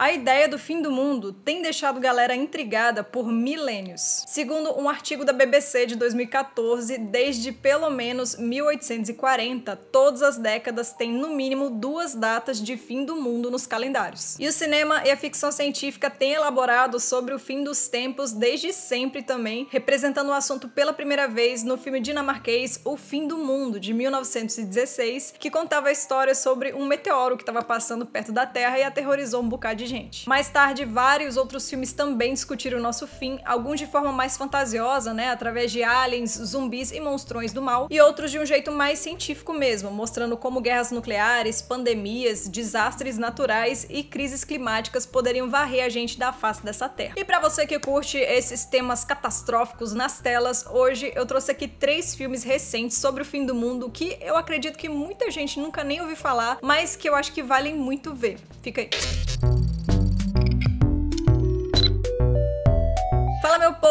A ideia do fim do mundo tem deixado galera intrigada por milênios. Segundo um artigo da BBC de 2014, desde pelo menos 1840, todas as décadas têm no mínimo duas datas de fim do mundo nos calendários. E o cinema e a ficção científica têm elaborado sobre o fim dos tempos desde sempre também, representando o assunto pela primeira vez no filme dinamarquês O Fim do Mundo, de 1916, que contava a história sobre um meteoro que estava passando perto da Terra e aterrorizou um bocado de gente. Mais tarde, vários outros filmes também discutiram o nosso fim, alguns de forma mais fantasiosa, né, através de aliens, zumbis e monstrões do mal, e outros de um jeito mais científico mesmo, mostrando como guerras nucleares, pandemias, desastres naturais e crises climáticas poderiam varrer a gente da face dessa terra. E para você que curte esses temas catastróficos nas telas, hoje eu trouxe aqui três filmes recentes sobre o fim do mundo que eu acredito que muita gente nunca nem ouviu falar, mas que eu acho que valem muito ver. Fica aí.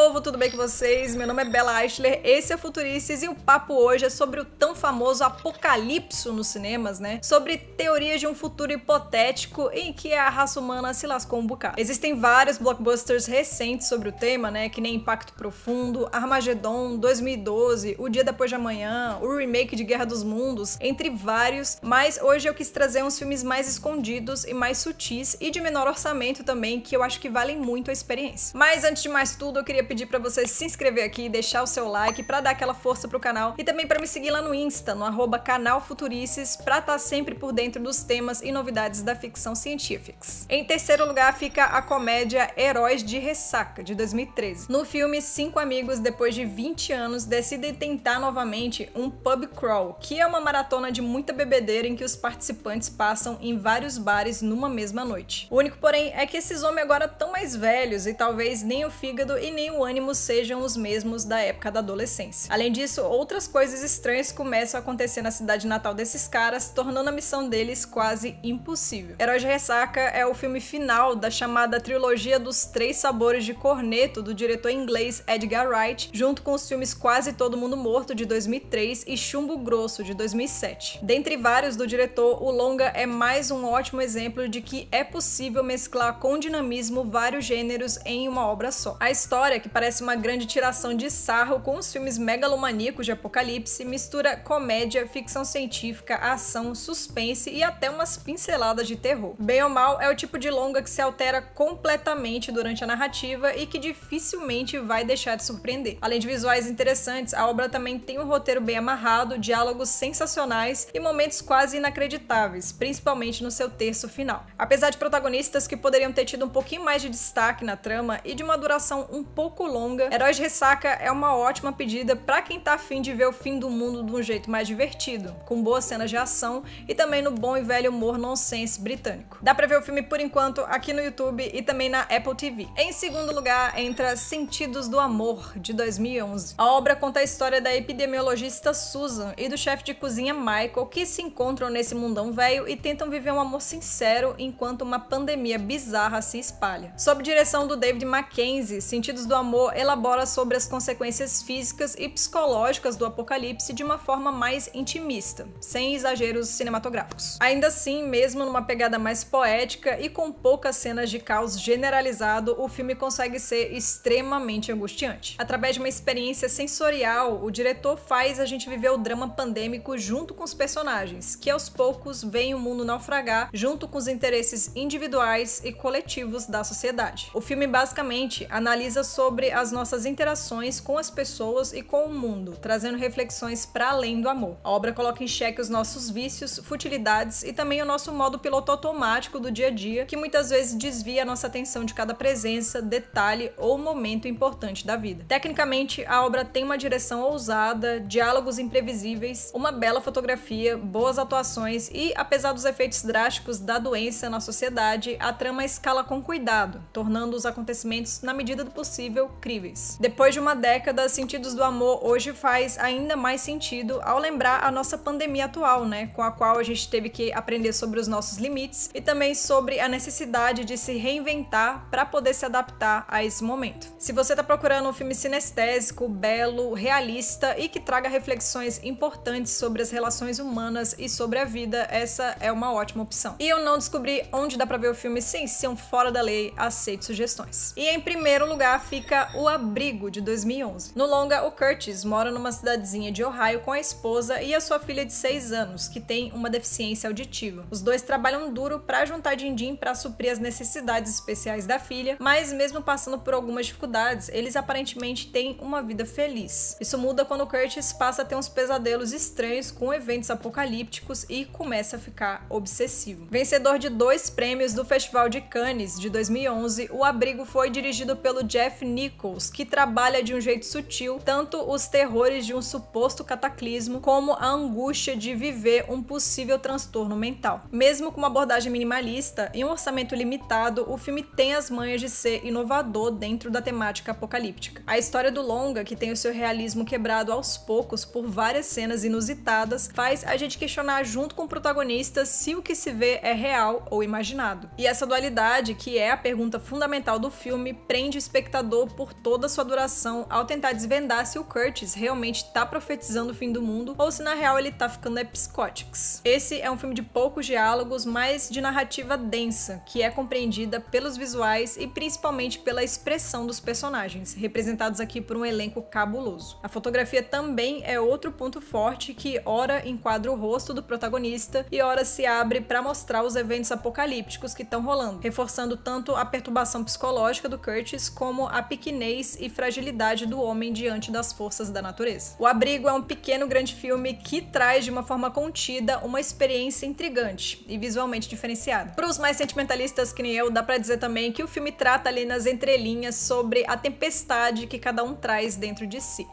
povo, tudo bem com vocês? Meu nome é Bela Eichler, esse é Futurices e o papo hoje é sobre o tão famoso apocalipso nos cinemas, né? Sobre teorias de um futuro hipotético em que a raça humana se lascou um bocado. Existem vários blockbusters recentes sobre o tema, né? Que nem Impacto Profundo, Armagedon, 2012, O Dia Depois de Amanhã, o remake de Guerra dos Mundos, entre vários, mas hoje eu quis trazer uns filmes mais escondidos e mais sutis e de menor orçamento também, que eu acho que valem muito a experiência. Mas antes de mais tudo, eu queria pedir pedir para você se inscrever aqui, deixar o seu like para dar aquela força pro canal e também para me seguir lá no Insta, no @canalfuturices canal Futurices, estar tá sempre por dentro dos temas e novidades da ficção científica. Em terceiro lugar fica a comédia Heróis de Ressaca, de 2013. No filme, cinco amigos, depois de 20 anos, decidem tentar novamente um pub crawl, que é uma maratona de muita bebedeira em que os participantes passam em vários bares numa mesma noite. O único, porém, é que esses homens agora estão mais velhos e talvez nem o fígado e nem o ânimos sejam os mesmos da época da adolescência. Além disso, outras coisas estranhas começam a acontecer na cidade natal desses caras, tornando a missão deles quase impossível. Herói de Ressaca é o filme final da chamada trilogia dos três sabores de corneto do diretor inglês Edgar Wright, junto com os filmes Quase Todo Mundo Morto de 2003 e Chumbo Grosso de 2007. Dentre vários do diretor, o longa é mais um ótimo exemplo de que é possível mesclar com dinamismo vários gêneros em uma obra só. A história, que que parece uma grande tiração de sarro com os filmes megalomaníacos de apocalipse, mistura comédia, ficção científica, ação, suspense e até umas pinceladas de terror. Bem ou mal, é o tipo de longa que se altera completamente durante a narrativa e que dificilmente vai deixar de surpreender. Além de visuais interessantes, a obra também tem um roteiro bem amarrado, diálogos sensacionais e momentos quase inacreditáveis, principalmente no seu terço final. Apesar de protagonistas que poderiam ter tido um pouquinho mais de destaque na trama e de uma duração um pouco pouco longa, Heróis de Ressaca é uma ótima pedida para quem tá afim de ver o fim do mundo de um jeito mais divertido, com boas cenas de ação e também no bom e velho humor nonsense britânico. Dá pra ver o filme por enquanto aqui no YouTube e também na Apple TV. Em segundo lugar, entra Sentidos do Amor, de 2011. A obra conta a história da epidemiologista Susan e do chefe de cozinha Michael, que se encontram nesse mundão velho e tentam viver um amor sincero enquanto uma pandemia bizarra se espalha. Sob direção do David Mackenzie, Sentidos do Amor Amor elabora sobre as consequências físicas e psicológicas do apocalipse de uma forma mais intimista, sem exageros cinematográficos. Ainda assim, mesmo numa pegada mais poética e com poucas cenas de caos generalizado, o filme consegue ser extremamente angustiante. Através de uma experiência sensorial, o diretor faz a gente viver o drama pandêmico junto com os personagens, que aos poucos veem o mundo naufragar junto com os interesses individuais e coletivos da sociedade. O filme basicamente analisa sobre sobre as nossas interações com as pessoas e com o mundo, trazendo reflexões para além do amor. A obra coloca em xeque os nossos vícios, futilidades e também o nosso modo piloto automático do dia a dia, que muitas vezes desvia a nossa atenção de cada presença, detalhe ou momento importante da vida. Tecnicamente, a obra tem uma direção ousada, diálogos imprevisíveis, uma bela fotografia, boas atuações e, apesar dos efeitos drásticos da doença na sociedade, a trama escala com cuidado, tornando os acontecimentos, na medida do possível, incríveis. Depois de uma década, Sentidos do Amor hoje faz ainda mais sentido ao lembrar a nossa pandemia atual, né? Com a qual a gente teve que aprender sobre os nossos limites e também sobre a necessidade de se reinventar para poder se adaptar a esse momento. Se você está procurando um filme sinestésico, belo, realista e que traga reflexões importantes sobre as relações humanas e sobre a vida, essa é uma ótima opção. E eu não descobri onde dá para ver o filme sem ser um fora da lei, aceito sugestões. E em primeiro lugar fica longa O Abrigo, de 2011. No longa, o Curtis mora numa cidadezinha de Ohio com a esposa e a sua filha de 6 anos, que tem uma deficiência auditiva. Os dois trabalham duro para juntar din-din para suprir as necessidades especiais da filha, mas mesmo passando por algumas dificuldades, eles aparentemente têm uma vida feliz. Isso muda quando o Curtis passa a ter uns pesadelos estranhos com eventos apocalípticos e começa a ficar obsessivo. Vencedor de dois prêmios do Festival de Cannes de 2011, o abrigo foi dirigido pelo Jeff Nichols Nichols, que trabalha de um jeito sutil tanto os terrores de um suposto cataclismo como a angústia de viver um possível transtorno mental. Mesmo com uma abordagem minimalista e um orçamento limitado, o filme tem as manhas de ser inovador dentro da temática apocalíptica. A história do longa, que tem o seu realismo quebrado aos poucos por várias cenas inusitadas, faz a gente questionar junto com o protagonista se o que se vê é real ou imaginado. E essa dualidade, que é a pergunta fundamental do filme, prende o espectador por toda a sua duração ao tentar desvendar se o Curtis realmente está profetizando o fim do mundo ou se na real ele está ficando episcóticos. É Esse é um filme de poucos diálogos, mas de narrativa densa, que é compreendida pelos visuais e principalmente pela expressão dos personagens, representados aqui por um elenco cabuloso. A fotografia também é outro ponto forte que ora enquadra o rosto do protagonista e ora se abre para mostrar os eventos apocalípticos que estão rolando, reforçando tanto a perturbação psicológica do Curtis como a pequenez e fragilidade do homem diante das forças da natureza. O Abrigo é um pequeno grande filme que traz de uma forma contida uma experiência intrigante e visualmente diferenciada. Para os mais sentimentalistas que nem eu, dá para dizer também que o filme trata ali nas entrelinhas sobre a tempestade que cada um traz dentro de si.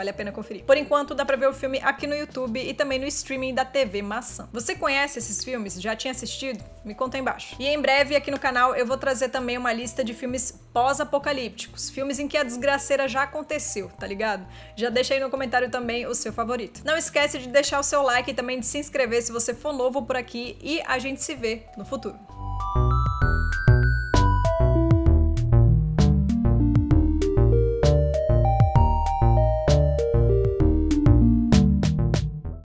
Vale a pena conferir. Por enquanto, dá pra ver o filme aqui no YouTube e também no streaming da TV Maçã. Você conhece esses filmes? Já tinha assistido? Me conta aí embaixo. E em breve, aqui no canal, eu vou trazer também uma lista de filmes pós-apocalípticos. Filmes em que a desgraceira já aconteceu, tá ligado? Já deixa aí no comentário também o seu favorito. Não esquece de deixar o seu like e também de se inscrever se você for novo por aqui e a gente se vê no futuro.